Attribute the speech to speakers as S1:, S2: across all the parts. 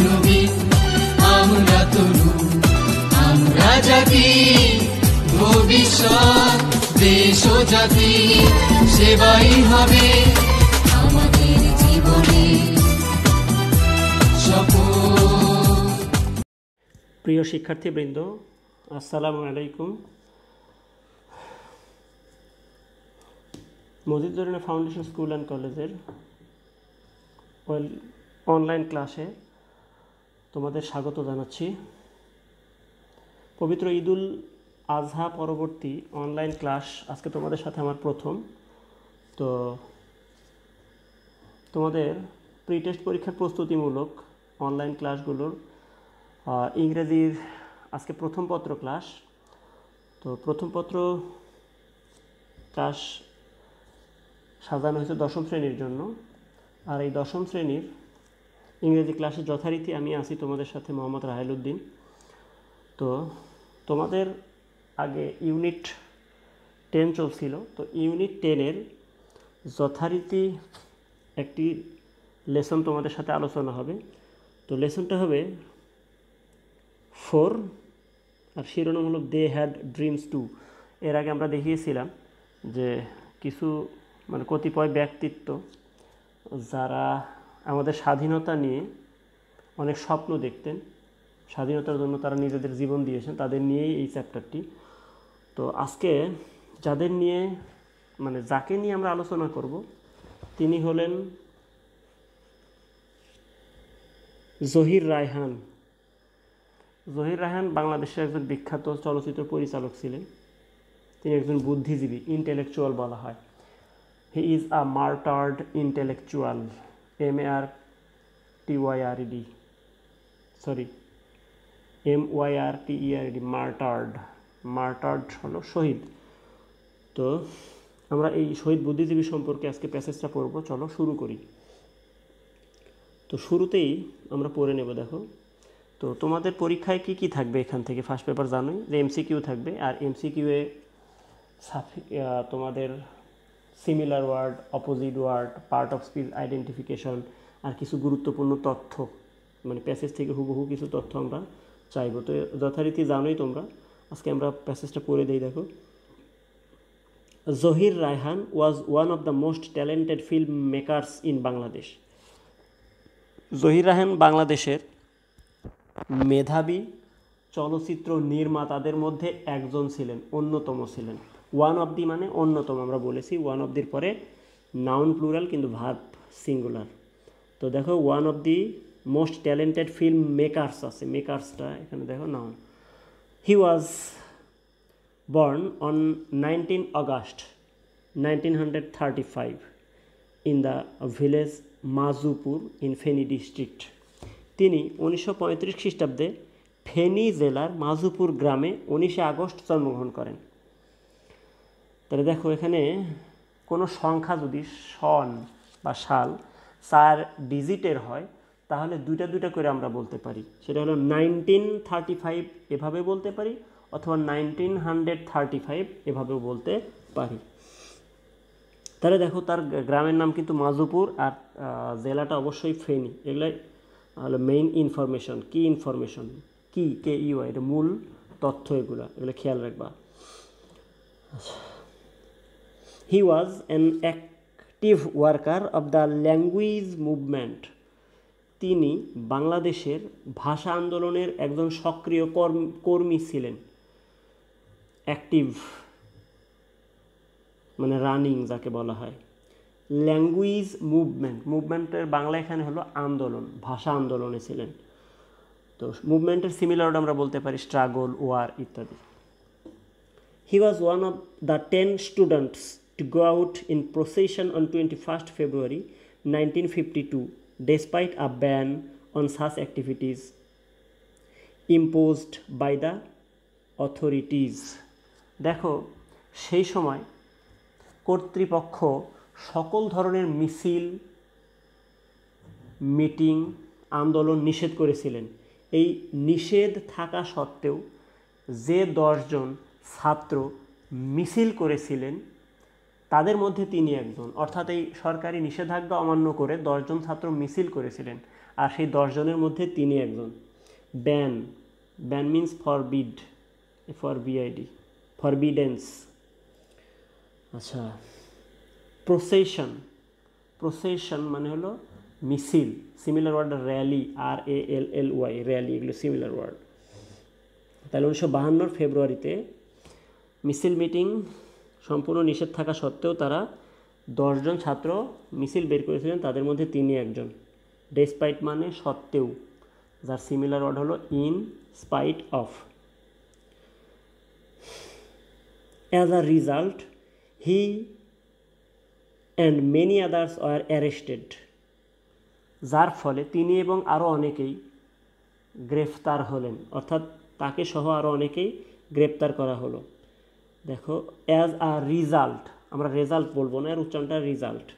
S1: প্রিয় আমরা তরু আমরা জাতি ভবিষ্যৎ দেশ ও জাতি সেবাই হবে আমাদের জীবনে প্রিয় শিক্ষার্থীবৃন্দ আসসালামু আলাইকুম ফাউন্ডেশন স্কুল অ্যান্ড কলেজের অনলাইন ক্লাসে তোমাদের স্বাগত জানাচ্ছি পবিত্র ঈদুল আজহা পরবর্তী অনলাইন ক্লাস আজকে তোমাদের সাথে আমার প্রথম তো তোমাদের প্রি টেস্ট পরীক্ষার প্রস্তুতিমূলক অনলাইন ক্লাসগুলোর ইংরেজির আজকে প্রথম পত্র ক্লাস তো প্রথম পত্র ক্লাস সাজানো হয়েছে দশম শ্রেণীর জন্য আর এই দশম শ্রেণীর ইংরেজি ক্লাসে যথারীতি আমি আছি তোমাদের সাথে মোহাম্মদ রাহেলুদ্দিন তো তোমাদের আগে ইউনিট টেন চলছিল তো ইউনিট টেনের যথারীতি একটি লেসন তোমাদের সাথে আলোচনা হবে তো লেসনটা হবে ফোর আর শিরোনাম হলো দে হ্যাড ড্রিমস টু এর আগে আমরা দেখিয়েছিলাম যে কিছু মানে কতিপয় ব্যক্তিত্ব যারা আমাদের স্বাধীনতা নিয়ে অনেক স্বপ্ন দেখতেন স্বাধীনতার জন্য তারা নিজেদের জীবন দিয়েছেন তাদের নিয়েই এই চ্যাপ্টারটি তো আজকে যাদের নিয়ে মানে যাকে নিয়ে আমরা আলোচনা করব তিনি হলেন জহির রায়হান জহির রায়হান বাংলাদেশের একজন বিখ্যাত চলচ্চিত্র পরিচালক ছিলেন তিনি একজন বুদ্ধিজীবী ইন্টেলেকচুয়াল বলা হয় he is a martyred intellectual M A R T Y R D sorry M Y R T E R D martyred martyred হলো শহীদ তো আমরা এই শহীদ বুদ্ধিজীবী সম্পর্কে আজকে প্যাসেজটা পড়ব চলো শুরু করি তো শুরুতেই আমরা পড়ে নেব দেখো তো তোমাদের পরীক্ষায় কি কি থাকবে এখান থেকে ফার্স্ট পেপার জানোই যে এমসিকিউ থাকবে আর এমসিকিউ এ তোমাদের similar word opposite word part of speech identification আর কিছু গুরুত্বপূর্ণ তথ্য মানে প্যাসেজ থেকে হুবহু কিছু তথ্য আমরা চাইব তো যথারীতি জানোই তোমরা আজকে আমরা প্যাসেজটা পড়ে দিই দেখো Zahir Raihan was one of the most talented film makers in Bangladesh Zahir Raihan বাংলাদেশের মেধাবী চলচ্চিত্র নির্মাতাদের মধ্যে একজন ছিলেন অন্যতম ছিলেন ওয়ান অফ দি মানে অন্যতম আমরা বলেছি ওয়ান অফ দির পরে নাউন প্লুরাল কিন্তু ভার্ব সিঙ্গুলার তো দেখো one of the most talented film makers আছে মেকার্সটা এখানে দেখো noun he was August on hundred thirty five in the village Majupur in Feni district তিনি উনিশশো পঁয়ত্রিশ খ্রিস্টাব্দে ফেনী জেলার মাজুপুর গ্রামে উনিশে আগস্ট জন্মগ্রহণ করেন তাহলে দেখো এখানে কোনো সংখ্যা যদি সন বা সাল চার ডিজিটের হয় তাহলে দুইটা দুইটা করে আমরা বলতে পারি সেটা হলো নাইনটিন থার্টি ফাইভ এভাবে বলতে পারি অথবা নাইনটিন হান্ড্রেড থার্টি ফাইভ এভাবেও বলতে পারি তাহলে দেখো তার গ্রামের নাম কিন্তু মাজুপুর আর জেলাটা অবশ্যই ফেনি এগুলো হলো মেইন ইনফরমেশন কি ইনফরমেশন কি কে ইউ এটা মূল তথ্য এগুলো এগুলো খেয়াল রাখবা আচ্ছা he was an active worker of the language movement তিনি বাংলাদেশের ভাষা আন্দোলনের একজন সক্রিয় কর্মী ছিলেন অ্যাক্টিভ মানে রানিং যাকে বলা হয় ল্যাঙ্গুয়েজ মুভমেন্ট মুভমেন্টের বাংলা এখানে হলো আন্দোলন ভাষা আন্দোলনে ছিলেন তো মুভমেন্টের সিমিলার আমরা বলতে পারি স্ট্রাগল ওয়ার ইত্যাদি he was one of the ten students to go out in procession on 21st February 1952 despite a ban on such activities imposed by the authorities দেখো সেই সময় কর্তৃপক্ষ সকল ধরনের মিছিল মিটিং আন্দোলন নিষেধ করেছিলেন এই নিষেধ থাকা সত্ত্বেও যে দশজন ছাত্র মিছিল করেছিলেন তাদের মধ্যে তিনি একজন অর্থাৎ এই সরকারি নিষেধাজ্ঞা অমান্য করে দশজন ছাত্র মিছিল করেছিলেন আর সেই দশজনের মধ্যে তিনি একজন ban ban means forbid for BID forbiddance আচ্ছা প্রসেশন প্রসেশন মানে হলো মিছিল similar word rally R A L L Y rally এগুলো সিমিলার ওয়ার্ড তাহলে উনিশশো বাহান্নর ফেব্রুয়ারিতে মিছিল মিটিং সম্পূর্ণ নিষেধ থাকা সত্ত্বেও তারা দশজন ছাত্র মিছিল বের করেছিলেন তাদের মধ্যে তিনি একজন ডেসপাইট মানে সত্ত্বেও যার সিমিলার ওয়ার্ড হলো in spite of as a result he and many others are arrested যার ফলে তিনি এবং আরও অনেকেই গ্রেফতার হলেন অর্থাৎ তাকে সহ আরও অনেকেই গ্রেপ্তার করা হলো দেখো অ্যাজ আ রিজাল্ট আমরা রেজাল্ট বলবো না এর উচ্চারণটা result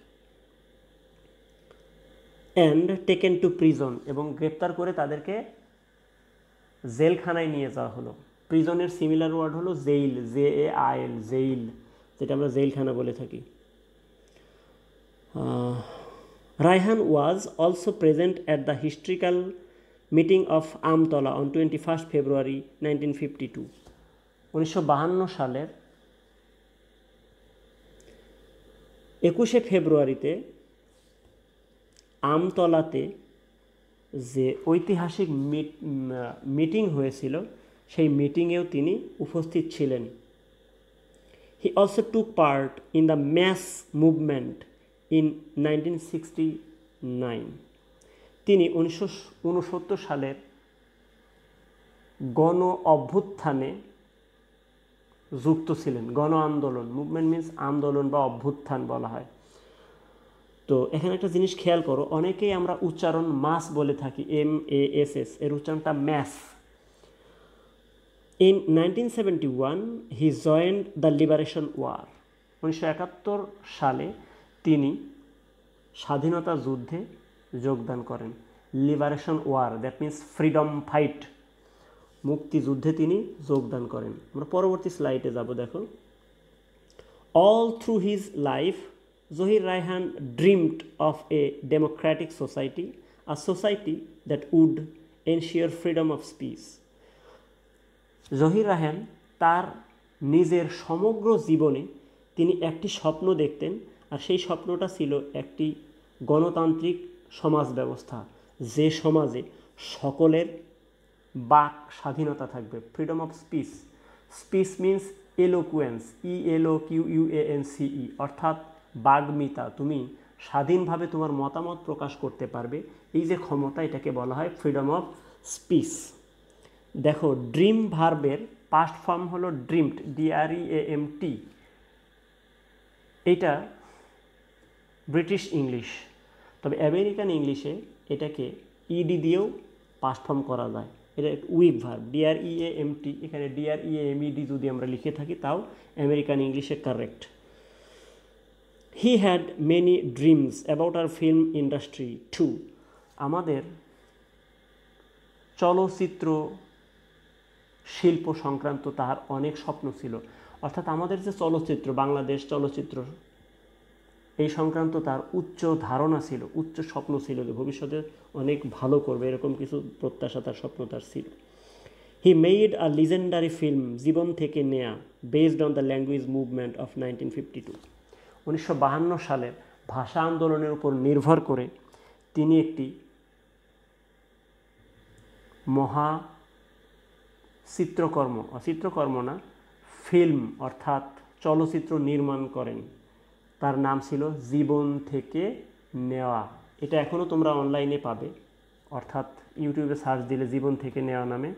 S1: and taken to prison এবং গ্রেপ্তার করে তাদেরকে জেলখানায় নিয়ে যাওয়া হলো প্রিজনের সিমিলার ওয়ার্ড হলো jail J A I L jail যেটা আমরা জেলখানা বলে থাকি Raihan was also present at the historical meeting of Amtala on twenty first February nineteen fifty two উনিশশো সালের একুশে ফেব্রুয়ারিতে আমতলাতে যে ঐতিহাসিক মিটিং হয়েছিল সেই মিটিংয়েও তিনি উপস্থিত ছিলেন he also took part in the mass movement in nineteen sixty nine তিনি উনিশশো সালের গণ অভ্যুত্থানে যুক্ত ছিলেন গণ আন্দোলন মুভমেন্ট মিনস আন্দোলন বা অভ্যুত্থান বলা হয় তো এখানে একটা জিনিস খেয়াল করো অনেকেই আমরা উচ্চারণ মাস বলে থাকি এম এ এস এস এর উচ্চারণটা mass in nineteen seventy one he joined the liberation war উনিশশো একাত্তর সালে তিনি স্বাধীনতা যুদ্ধে যোগদান করেন liberation war that means freedom fight মুক্তিযুদ্ধে তিনি যোগদান করেন আমরা পরবর্তী স্লাইডে যাব দেখো all through his life Zahir Raihan dreamed of a democratic society a society that would ensure freedom of speech Zahir Raihan তার নিজের সমগ্র জীবনে তিনি একটি স্বপ্ন দেখতেন আর সেই স্বপ্নটা ছিল একটি গণতান্ত্রিক সমাজ ব্যবস্থা যে সমাজে সকলের বাক স্বাধীনতা থাকবে freedom of speech speech means eloquence E L O Q U E N C E অর্থাৎ বাগ্মিতা তুমি স্বাধীনভাবে তোমার মতামত প্রকাশ করতে পারবে এই যে ক্ষমতা এটাকে বলা হয় ফ্রিডম অফ স্পিচ দেখো ড্রিম ভার্বের পাস্ট ফর্ম হলো dreamed D R E A M T এটা ব্রিটিশ ইংলিশ তবে আমেরিকান ইংলিশে এটাকে ইডি e দিয়েও পাস্ট ফর্ম করা যায় এটা weak verb D R E A M T এখানে D R E M E D যদি আমরা লিখে থাকি তাও আমেরিকান ইংলিশে correct he had many dreams about our film industry too আমাদের চলচ্চিত্র শিল্প সংক্রান্ত তাহার অনেক স্বপ্ন ছিল অর্থাৎ আমাদের যে চলচ্চিত্র বাংলাদেশ চলচ্চিত্র এই সংক্রান্ত তার উচ্চ ধারণা ছিল উচ্চ স্বপ্ন ছিল যে ভবিষ্যতে অনেক ভালো করবে এরকম কিছু প্রত্যাশা তার স্বপ্ন তার ছিল he made a legendary film Jibon Theke Neya based on the language movement of nineteen fifty two উনিশশো বাহান্ন সালের ভাষা আন্দোলনের উপর নির্ভর করে তিনি একটি মহা চিত্রকর্ম চিত্রকর্ম না ফিল্ম অর্থাৎ চলচ্চিত্র নির্মাণ করেন তার নাম ছিল জীবন থেকে নেওয়া এটা এখনও তোমরা অনলাইনে পাবে অর্থাৎ ইউটিউবে সার্চ দিলে জীবন থেকে নেওয়া নামে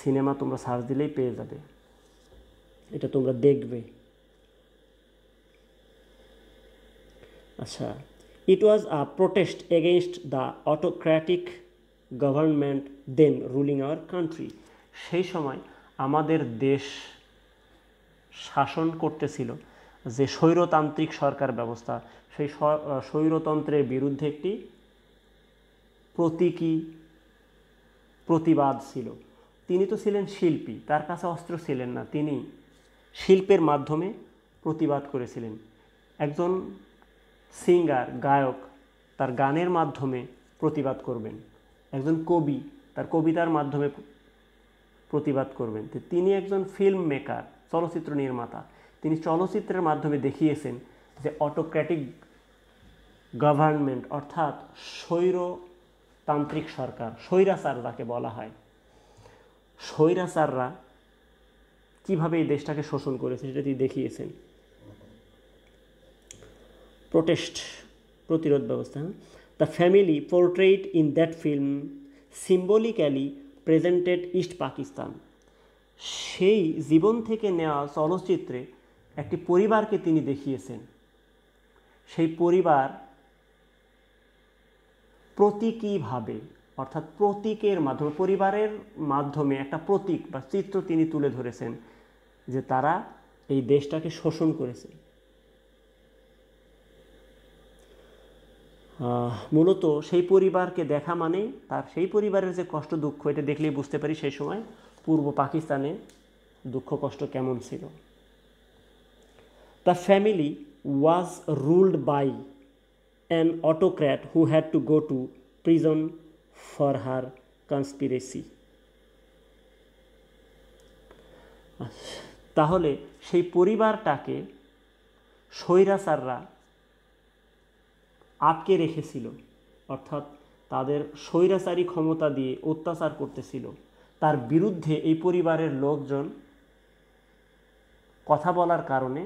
S1: সিনেমা তোমরা সার্চ দিলেই পেয়ে যাবে এটা তোমরা দেখবে আচ্ছা it was a protest against the autocratic government then ruling our country সেই সময় আমাদের দেশ শাসন করতেছিল যে স্বৈরতান্ত্রিক সরকার ব্যবস্থা সেই স্বৈরতন্ত্রের বিরুদ্ধে একটি প্রতীকী প্রতিবাদ ছিল তিনি তো ছিলেন শিল্পী তার কাছে অস্ত্র ছিলেন না তিনি শিল্পের মাধ্যমে প্রতিবাদ করেছিলেন একজন সিঙ্গার গায়ক তার গানের মাধ্যমে প্রতিবাদ করবেন একজন কবি তার কবিতার মাধ্যমে প্রতিবাদ করবেন তিনি একজন ফিল্ম মেকার চলচ্চিত্র নির্মাতা তিনি চলচ্চিত্রের মাধ্যমে দেখিয়েছেন যে অটোক্র্যাটিক গভর্নমেন্ট অর্থাৎ স্বৈরতান্ত্রিক সরকার স্বৈরাচার যাকে বলা হয় স্বৈরাচাররা কীভাবে এই দেশটাকে শোষণ করেছে সেটা তিনি দেখিয়েছেন প্রোটেস্ট প্রতিরোধ ব্যবস্থা the family portrait in that film symbolically presented East Pakistan সেই জীবন থেকে নেওয়া চলচ্চিত্রে একটি পরিবারকে তিনি দেখিয়েছেন সেই পরিবার প্রতীকীভাবে অর্থাৎ প্রতীকের মাধ্যমে পরিবারের মাধ্যমে একটা প্রতীক বা চিত্র তিনি তুলে ধরেছেন যে তারা এই দেশটাকে শোষণ করেছে মূলত সেই পরিবারকে দেখা মানে তার সেই পরিবারের যে কষ্ট দুঃখ এটা দেখলেই বুঝতে পারি সেই সময় পূর্ব পাকিস্তানে দুঃখ কষ্ট কেমন ছিল The family was ruled by an autocrat who had to go to prison for her conspiracy. তাহলে সেই পরিবারটাকে স্বৈরাচাররা আটকে রেখেছিল অর্থাৎ তাদের স্বৈরাচারী ক্ষমতা দিয়ে অত্যাচার করতেছিল তার বিরুদ্ধে এই পরিবারের লোকজন কথা বলার কারণে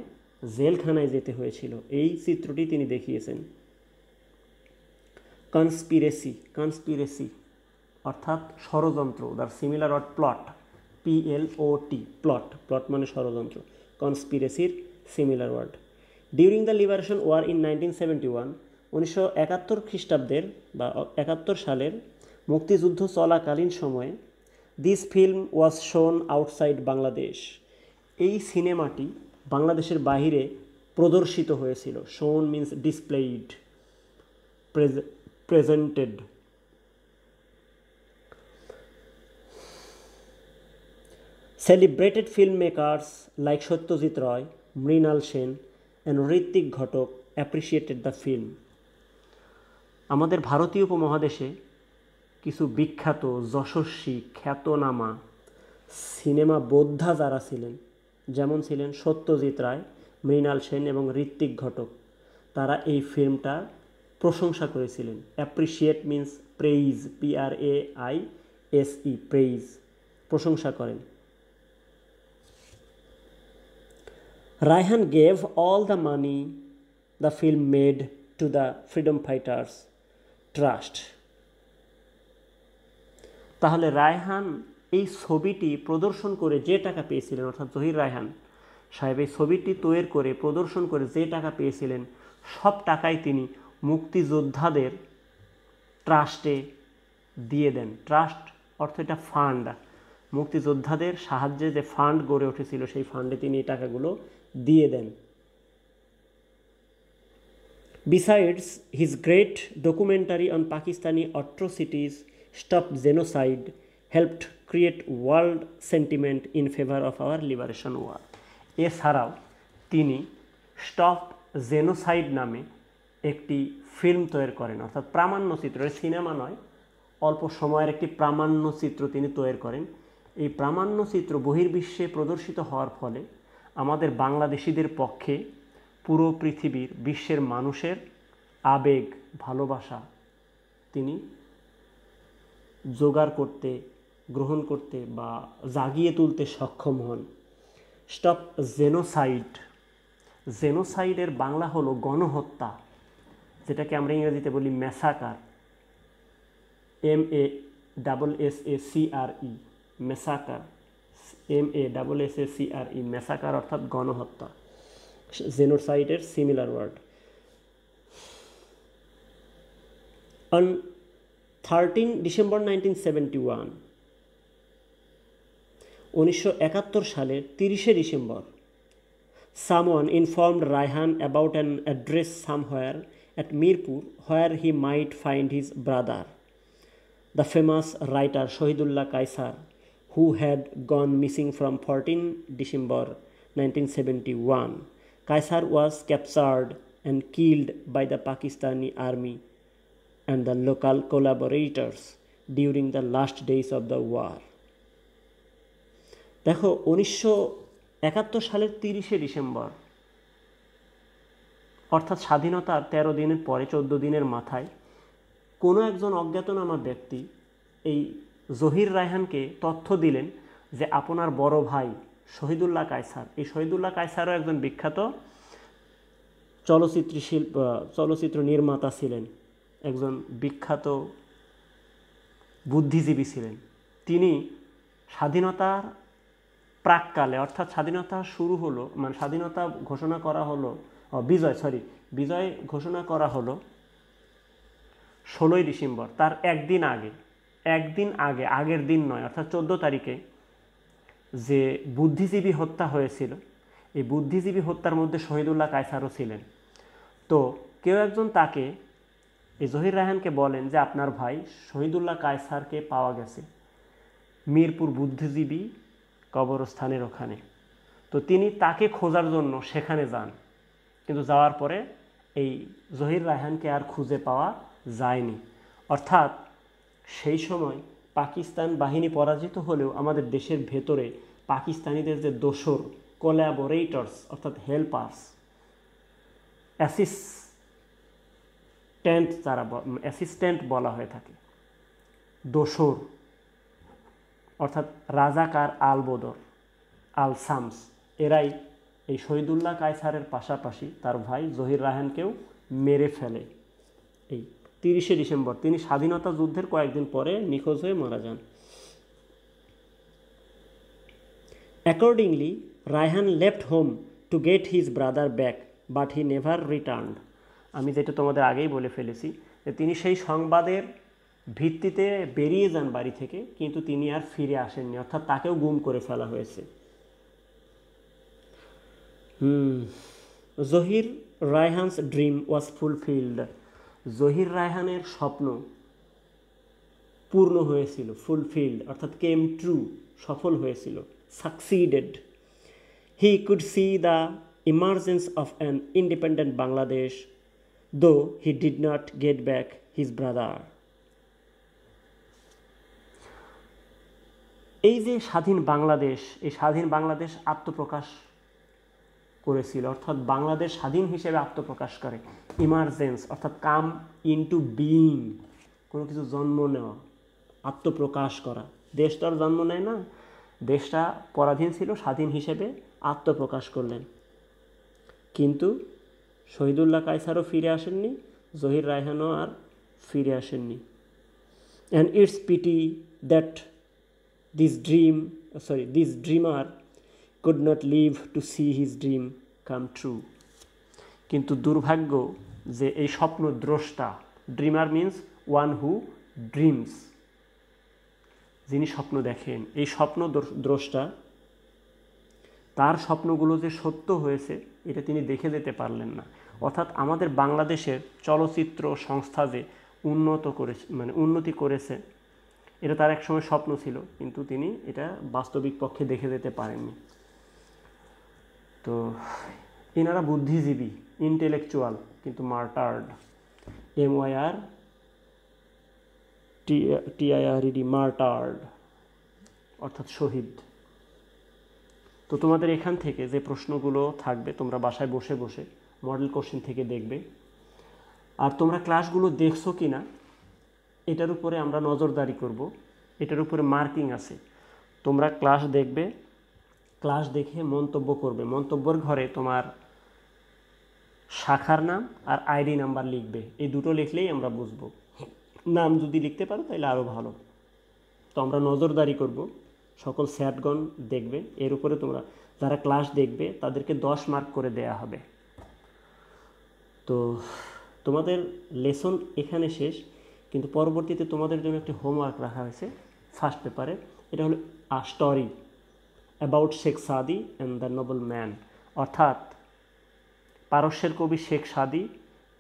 S1: জেলখানায় যেতে হয়েছিল এই চিত্রটি তিনি দেখিয়েছেন কনস্পিরেসি কনস্পিরেসি অর্থাৎ ষড়যন্ত্র there similar word plot P L O T plot plot মানে ষড়যন্ত্র কনস্পিরেসির similar word during the liberation war in nineteen seventy one উনিশশো একাত্তর খ্রিস্টাব্দের বা একাত্তর সালের মুক্তিযুদ্ধ চলাকালীন সময়ে দিস ফিল্ম ওয়াজ শোন আউটসাইড বাংলাদেশ এই সিনেমাটি বাংলাদেশের বাহিরে প্রদর্শিত হয়েছিল shown means displayed presented celebrated film makers like Satyajit Ray Mrinal Sen and Ritwik Ghatak appreciated the film আমাদের ভারতীয় উপমহাদেশে কিছু বিখ্যাত যশস্বী খ্যাতনামা সিনেমা বোদ্ধা যারা ছিলেন যেমন ছিলেন সত্যজিৎ রায় মৃণাল সেন এবং ঋত্বিক ঘটক তারা এই ফিল্মটা প্রশংসা করেছিলেন appreciate means praise P R A I S E praise প্রশংসা করেন Raihan gave all the money the film made to the freedom fighters trust তাহলে রায়হান এই ছবিটি প্রদর্শন করে যে টাকা পেয়েছিলেন অর্থাৎ জহির রায়হান সাহেব এই ছবিটি তৈরি করে প্রদর্শন করে যে টাকা পেয়েছিলেন সব টাকাই তিনি মুক্তিযোদ্ধাদের ট্রাস্টে দিয়ে দেন ট্রাস্ট অর্থ এটা ফান্ড মুক্তিযোদ্ধাদের সাহায্যে যে ফান্ড গড়ে উঠেছিল সেই ফান্ডে তিনি এই টাকাগুলো দিয়ে দেন besides his great documentary on Pakistani atrocities Stop Genocide helped create world sentiment in favour of our liberation war এছাড়াও তিনি স্টপ জেনোসাইড নামে একটি ফিল্ম তৈরি করেন অর্থাৎ প্রামাণ্যচিত্র সিনেমা নয় অল্প সময়ের একটি প্রামাণ্যচিত্র তিনি তৈরি করেন এই প্রামাণ্যচিত্র বহির্বিশ্বে প্রদর্শিত হওয়ার ফলে আমাদের বাংলাদেশিদের পক্ষে পুরো পৃথিবীর বিশ্বের মানুষের আবেগ ভালোবাসা তিনি জোগাড় করতে গ্রহণ করতে বা জাগিয়ে তুলতে সক্ষম হন স্টপ জেনোসাইড জেনোসাইডের বাংলা হলো গণহত্যা যেটাকে আমরা ইংরেজিতে বলি massacre M A double S A C R E massacre M A double S A C R E massacre অর্থাৎ গণহত্যা জেনোসাইডের similar word on thirteen December nineteen seventy one উনিশশো সালের তিরিশে ডিসেম্বর someone informed Raihan about an address somewhere at Mirpur where he might find his brother, the famous writer Shahidullah Kaisar, who had gone missing from 14 December 1971. Kaisar was captured and killed by the Pakistani army and the local collaborators during the last days of the war. দেখো উনিশশো একাত্তর সালের তিরিশে December অর্থাৎ স্বাধীনতার তেরো দিনের পরে চোদ্দ দিনের মাথায় কোনো একজন অজ্ঞাতনামা ব্যক্তি এই জহির রায়হানকে তথ্য দিলেন যে আপনার বড় ভাই শহীদুল্লাহ কায়সার এই শহীদুল্লাহ কায়সারও একজন বিখ্যাত চলচ্চিত্র শিল্প চলচ্চিত্র নির্মাতা ছিলেন একজন বিখ্যাত বুদ্ধিজীবী ছিলেন তিনি স্বাধীনতার প্রাককালে অর্থাৎ স্বাধীনতা শুরু হলো মানে স্বাধীনতা ঘোষণা করা হলো বিজয় সরি বিজয় ঘোষণা করা হলো ষোলোই ডিসেম্বর তার একদিন আগে একদিন আগে আগের দিন নয় অর্থাৎ চোদ্দ তারিখে যে বুদ্ধিজীবী হত্যা হয়েছিল এই বুদ্ধিজীবী হত্যার মধ্যে শহীদুল্লাহ কায়সারও ছিলেন তো কেউ একজন তাকে এই জহির রায়হানকে বলেন যে আপনার ভাই শহীদুল্লাহ কায়সারকে পাওয়া গেছে মিরপুর বুদ্ধিজীবী কবরস্থানের ওখানে তো তিনি তাকে খোঁজার জন্য সেখানে যান কিন্তু যাওয়ার পরে এই জহির রায়হানকে আর খুঁজে পাওয়া যায়নি অর্থাৎ সেই সময় পাকিস্তান বাহিনী পরাজিত হলেও আমাদের দেশের ভেতরে পাকিস্তানিদের যে দোসর কোল্যাবোরেটরস অর্থাৎ হেল্পার্স অ্যাসিস্ট্যান্ট তারা অ্যাসিস্ট্যান্ট বলা হয়ে থাকে দোসর অর্থাৎ রাজাকার আল বদর আল সামস এরাই এই শহীদুল্লাহ কায়সারের পাশাপাশি তার ভাই জহির রাহানকেও মেরে ফেলে এই তিরিশে ডিসেম্বর তিনি স্বাধীনতা যুদ্ধের কয়েকদিন পরে নিখোঁজ হয়ে মারা যান accordingly Raihan left home to get his brother back but he never return আমি যেটা তোমাদের আগেই বলে ফেলেছি যে তিনি সেই সংবাদের ভিত্তিতে বেরিয়ে যান বাড়ি থেকে কিন্তু তিনি আর ফিরে আসেননি অর্থাৎ তাকেও গুম করে ফেলা হয়েছে Zahir Raihan's dream was fulfilled Zahir রায়হানের স্বপ্ন পূর্ণ হয়েছিল ফুলফিল্ড অর্থাৎ কেম ট্রু সফল হয়েছিল succeeded he could see the emergence of an independent Bangladesh though he did not get back his brother এই যে স্বাধীন বাংলাদেশ এই স্বাধীন বাংলাদেশ আত্মপ্রকাশ করেছিল অর্থাৎ বাংলাদেশ স্বাধীন হিসেবে আত্মপ্রকাশ করে ইমার্জেন্স অর্থাৎ কাম ইনটু বিইং কোনো কিছু জন্ম নেওয়া আত্মপ্রকাশ করা দেশ তো আর জন্ম নেয় না দেশটা পরাধীন ছিল স্বাধীন হিসেবে আত্মপ্রকাশ করলেন কিন্তু শহীদুল্লাহ কায়সারও ফিরে আসেননি জহির রায়হানও আর ফিরে আসেননি and it's pity that This dream, sorry, this dreamer could not live to see his dream come true. কিন্তু দুর্ভাগ্য যে এই স্বপ্ন দ্রষ্টা dreamer means one who dreams যিনি স্বপ্ন দেখেন এই স্বপ্ন দ্রষ্টা তার স্বপ্নগুলো যে সত্য হয়েছে এটা তিনি দেখে যেতে পারলেন না অর্থাৎ আমাদের বাংলাদেশের চলচ্চিত্র সংস্থা যে উন্নত করেছে মানে উন্নতি করেছে এটা তার একসময় স্বপ্ন ছিল কিন্তু তিনি এটা বাস্তবিক পক্ষে দেখে যেতে পারেননি তো এনারা বুদ্ধিজীবী ইন্টেলেকচুয়াল কিন্তু মার্টার্ড এম ওয়াই আর টিআইআরইডি মার্টার্ড অর্থাৎ শহীদ তো তোমাদের এখান থেকে যে প্রশ্নগুলো থাকবে তোমরা বাসায় বসে বসে মডেল কোশ্চেন থেকে দেখবে আর তোমরা ক্লাসগুলো দেখছো কি না এটার উপরে আমরা নজরদারি করব এটার উপরে মার্কিং আছে তোমরা ক্লাস দেখবে ক্লাস দেখে মন্তব্য করবে মন্তব্যর ঘরে তোমার শাখার নাম আর আইডি নাম্বার লিখবে এই দুটো লিখলেই আমরা বুঝব নাম যদি লিখতে পারো তাহলে আরও ভালো তো আমরা নজরদারি করব সকল স্যাটগণ দেখবে এর উপরে তোমরা যারা ক্লাস দেখবে তাদেরকে দশ মার্ক করে দেয়া হবে তো তোমাদের লেসন এখানে শেষ কিন্তু পরবর্তীতে তোমাদের জন্য একটি হোমওয়ার্ক রাখা হয়েছে ফার্স্ট পেপারে এটা হলো আ স্টোরি অ্যাবাউট শেখ সাদি অ্যান্ড দ্য নোবেল ম্যান অর্থাৎ পারস্যের কবি শেখ সাদি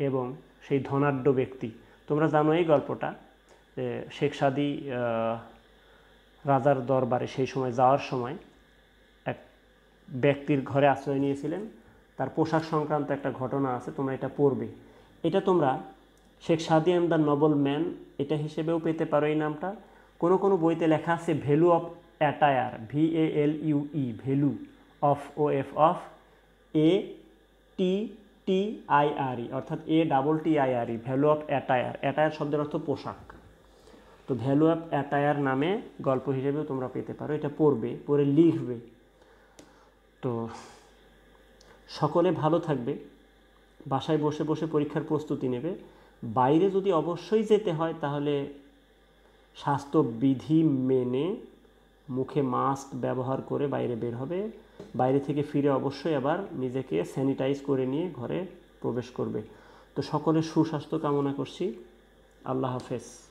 S1: এবং সেই ধনাঢ্য ব্যক্তি তোমরা জানো এই গল্পটা যে শেখ সাদি রাজার দরবারে সেই সময় যাওয়ার সময় এক ব্যক্তির ঘরে আশ্রয় নিয়েছিলেন তার পোশাক সংক্রান্ত একটা ঘটনা আছে তোমরা এটা পড়বে এটা তোমরা শেখ সাদি এম দ্য নবল ম্যান এটা হিসেবেও পেতে পারো এই নামটা কোনো কোনো বইতে লেখা আছে value of attire V A L U E value of O F of A T T I R E অর্থাৎ A double T I R E value of attire attire শব্দের অর্থ পোশাক তো ভ্যালু অফ অ্যাটায়ার নামে গল্প হিসেবেও তোমরা পেতে পারো এটা পড়বে পড়ে লিখবে তো সকলে ভালো থাকবে বাসায় বসে বসে পরীক্ষার প্রস্তুতি নেবে বাইরে যদি অবশ্যই যেতে হয় তাহলে স্বাস্থ্যবিধি মেনে মুখে মাস্ক ব্যবহার করে বাইরে বের হবে বাইরে থেকে ফিরে অবশ্যই আবার নিজেকে স্যানিটাইজ করে নিয়ে ঘরে প্রবেশ করবে তো সকলের সুস্বাস্থ্য কামনা করছি আল্লাহ হাফেজ